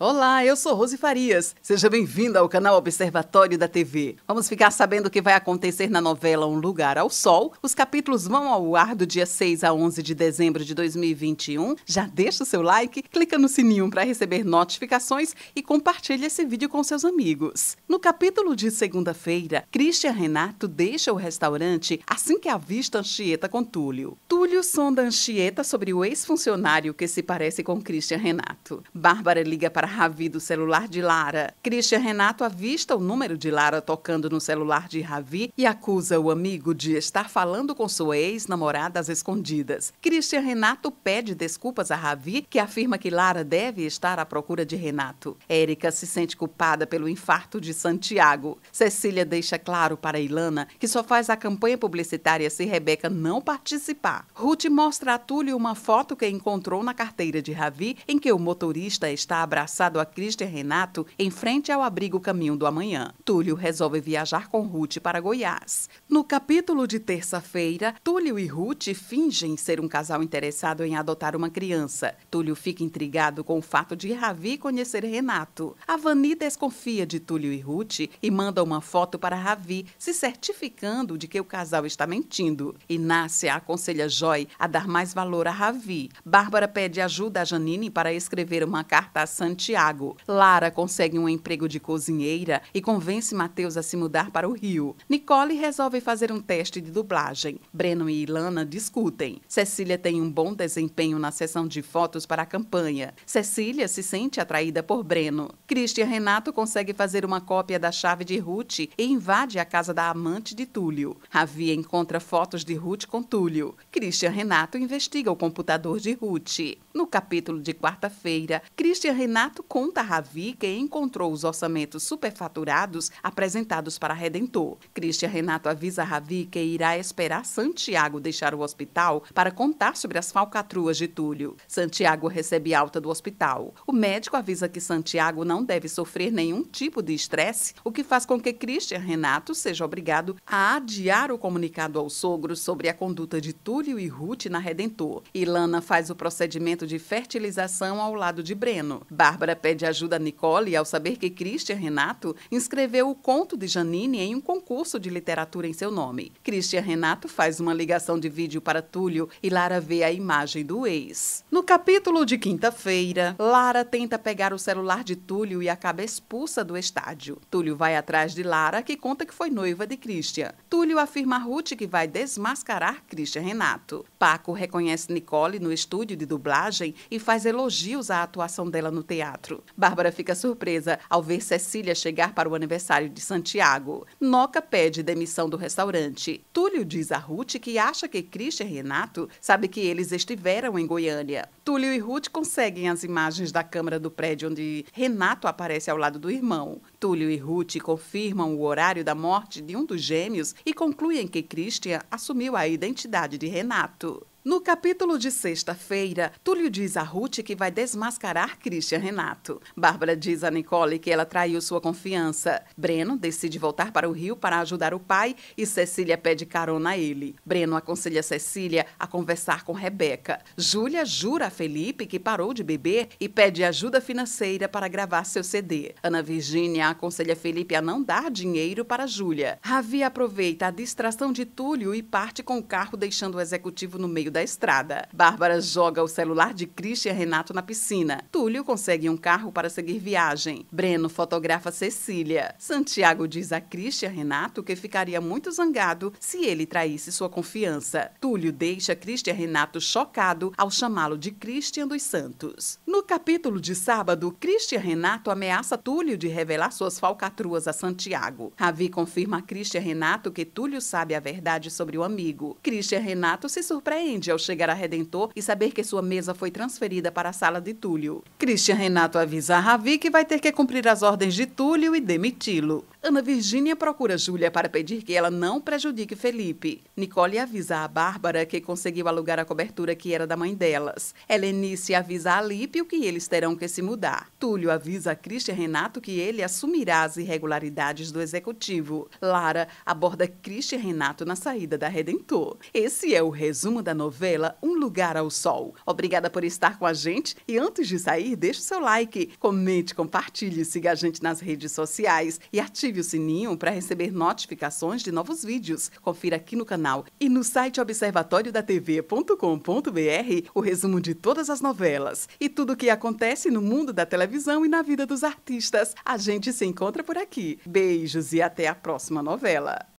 Olá, eu sou Rose Farias. Seja bem-vinda ao canal Observatório da TV. Vamos ficar sabendo o que vai acontecer na novela Um Lugar ao Sol. Os capítulos vão ao ar do dia 6 a 11 de dezembro de 2021. Já deixa o seu like, clica no sininho para receber notificações e compartilha esse vídeo com seus amigos. No capítulo de segunda-feira, Christian Renato deixa o restaurante assim que avista Anchieta com Túlio. Túlio sonda Anchieta sobre o ex-funcionário que se parece com Christian Renato. Bárbara liga para para Ravi do celular de Lara. Christian Renato avista o número de Lara tocando no celular de Ravi e acusa o amigo de estar falando com sua ex-namorada às escondidas. Christian Renato pede desculpas a Ravi, que afirma que Lara deve estar à procura de Renato. Érica se sente culpada pelo infarto de Santiago. Cecília deixa claro para Ilana que só faz a campanha publicitária se Rebeca não participar. Ruth mostra a Túlio uma foto que encontrou na carteira de Ravi em que o motorista está abraçado abraçado a Cristian Renato em frente ao abrigo Caminho do Amanhã. Túlio resolve viajar com Ruth para Goiás. No capítulo de terça-feira, Túlio e Ruth fingem ser um casal interessado em adotar uma criança. Túlio fica intrigado com o fato de Ravi conhecer Renato. A Vani desconfia de Túlio e Ruth e manda uma foto para Ravi, se certificando de que o casal está mentindo. Inácia aconselha Joy a dar mais valor a Ravi. Bárbara pede ajuda a Janine para escrever uma carta a Santi Santiago. Lara consegue um emprego de cozinheira e convence Matheus a se mudar para o Rio. Nicole resolve fazer um teste de dublagem. Breno e Ilana discutem. Cecília tem um bom desempenho na sessão de fotos para a campanha. Cecília se sente atraída por Breno. Christian Renato consegue fazer uma cópia da chave de Ruth e invade a casa da amante de Túlio. Ravi encontra fotos de Ruth com Túlio. Christian Renato investiga o computador de Ruth. No capítulo de quarta-feira, Christian Renato conta a Ravi que encontrou os orçamentos superfaturados apresentados para Redentor. Christian Renato avisa a Ravi que irá esperar Santiago deixar o hospital para contar sobre as falcatruas de Túlio. Santiago recebe alta do hospital. O médico avisa que Santiago não deve sofrer nenhum tipo de estresse, o que faz com que Christian Renato seja obrigado a adiar o comunicado ao sogro sobre a conduta de Túlio e Ruth na Redentor. Ilana faz o procedimento de fertilização ao lado de Breno. Bárbara pede ajuda a Nicole ao saber que Christian Renato inscreveu o conto de Janine em um concurso de literatura em seu nome. Christian Renato faz uma ligação de vídeo para Túlio e Lara vê a imagem do ex. No capítulo de quinta-feira, Lara tenta pegar o celular de Túlio e acaba expulsa do estádio. Túlio vai atrás de Lara, que conta que foi noiva de Christian. Túlio afirma a Ruth que vai desmascarar Christian Renato. Paco reconhece Nicole no estúdio de dublagem personagem e faz elogios à atuação dela no teatro. Bárbara fica surpresa ao ver Cecília chegar para o aniversário de Santiago. Noca pede demissão do restaurante. Túlio diz a Ruth que acha que Christian e Renato sabe que eles estiveram em Goiânia. Túlio e Ruth conseguem as imagens da câmara do prédio onde Renato aparece ao lado do irmão. Túlio e Ruth confirmam o horário da morte de um dos gêmeos e concluem que Christian assumiu a identidade de Renato. No capítulo de sexta-feira, Túlio diz a Ruth que vai desmascarar Christian Renato. Bárbara diz a Nicole que ela traiu sua confiança. Breno decide voltar para o Rio para ajudar o pai e Cecília pede carona a ele. Breno aconselha Cecília a conversar com Rebeca. Júlia jura a Felipe que parou de beber e pede ajuda financeira para gravar seu CD. Ana Virgínia aconselha Felipe a não dar dinheiro para Júlia. Ravi aproveita a distração de Túlio e parte com o carro deixando o executivo no meio da estrada. Bárbara joga o celular de Christian Renato na piscina. Túlio consegue um carro para seguir viagem. Breno fotografa Cecília. Santiago diz a Christian Renato que ficaria muito zangado se ele traísse sua confiança. Túlio deixa Christian Renato chocado ao chamá-lo de Christian dos Santos. No capítulo de sábado, Christian Renato ameaça Túlio de revelar suas falcatruas a Santiago. Ravi confirma a Christian Renato que Túlio sabe a verdade sobre o amigo. Christian Renato se surpreende grande ao chegar a Redentor e saber que sua mesa foi transferida para a sala de Túlio. Christian Renato avisa a Ravi que vai ter que cumprir as ordens de Túlio e demiti-lo. Ana Virgínia procura Júlia para pedir que ela não prejudique Felipe. Nicole avisa a Bárbara que conseguiu alugar a cobertura que era da mãe delas. Helenice avisa a Alípio que eles terão que se mudar. Túlio avisa a Cristian Renato que ele assumirá as irregularidades do executivo. Lara aborda Cristian Renato na saída da Redentor. Esse é o resumo da novela Um Lugar ao Sol. Obrigada por estar com a gente e antes de sair, deixe seu like, comente, compartilhe, siga a gente nas redes sociais e ative ative o sininho para receber notificações de novos vídeos. Confira aqui no canal e no site observatoriodatv.com.br o resumo de todas as novelas e tudo o que acontece no mundo da televisão e na vida dos artistas. A gente se encontra por aqui. Beijos e até a próxima novela.